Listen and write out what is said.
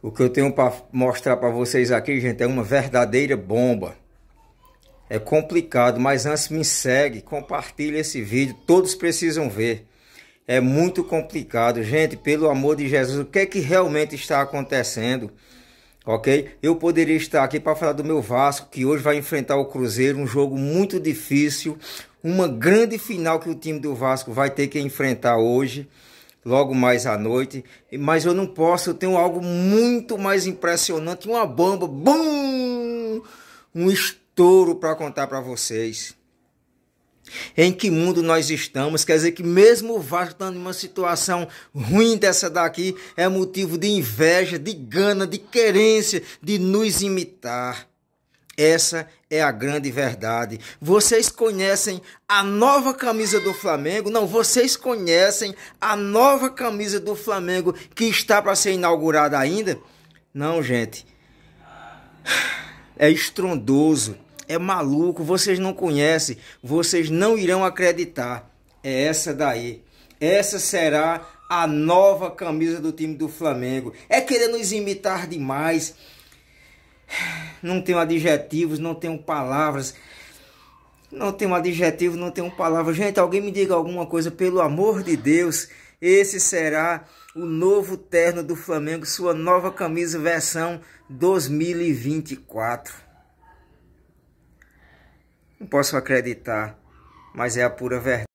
O que eu tenho para mostrar para vocês aqui, gente, é uma verdadeira bomba. É complicado, mas antes me segue, compartilha esse vídeo, todos precisam ver. É muito complicado, gente, pelo amor de Jesus, o que é que realmente está acontecendo? Ok? Eu poderia estar aqui para falar do meu Vasco, que hoje vai enfrentar o Cruzeiro, um jogo muito difícil, uma grande final que o time do Vasco vai ter que enfrentar hoje logo mais à noite. Mas eu não posso, eu tenho algo muito mais impressionante, uma bomba, bum, um estouro para contar para vocês. Em que mundo nós estamos? Quer dizer que mesmo o Vasco estando tá em uma situação ruim dessa daqui, é motivo de inveja, de gana, de querência, de nos imitar. Essa é a grande verdade. Vocês conhecem a nova camisa do Flamengo? Não, vocês conhecem a nova camisa do Flamengo que está para ser inaugurada ainda? Não, gente. É estrondoso, é maluco, vocês não conhecem, vocês não irão acreditar. É essa daí. Essa será a nova camisa do time do Flamengo. É querer nos imitar demais não tenho adjetivos, não tenho palavras. Não tenho adjetivo, não tenho palavra. Gente, alguém me diga alguma coisa, pelo amor de Deus. Esse será o novo terno do Flamengo, sua nova camisa versão 2024. Não posso acreditar, mas é a pura verdade.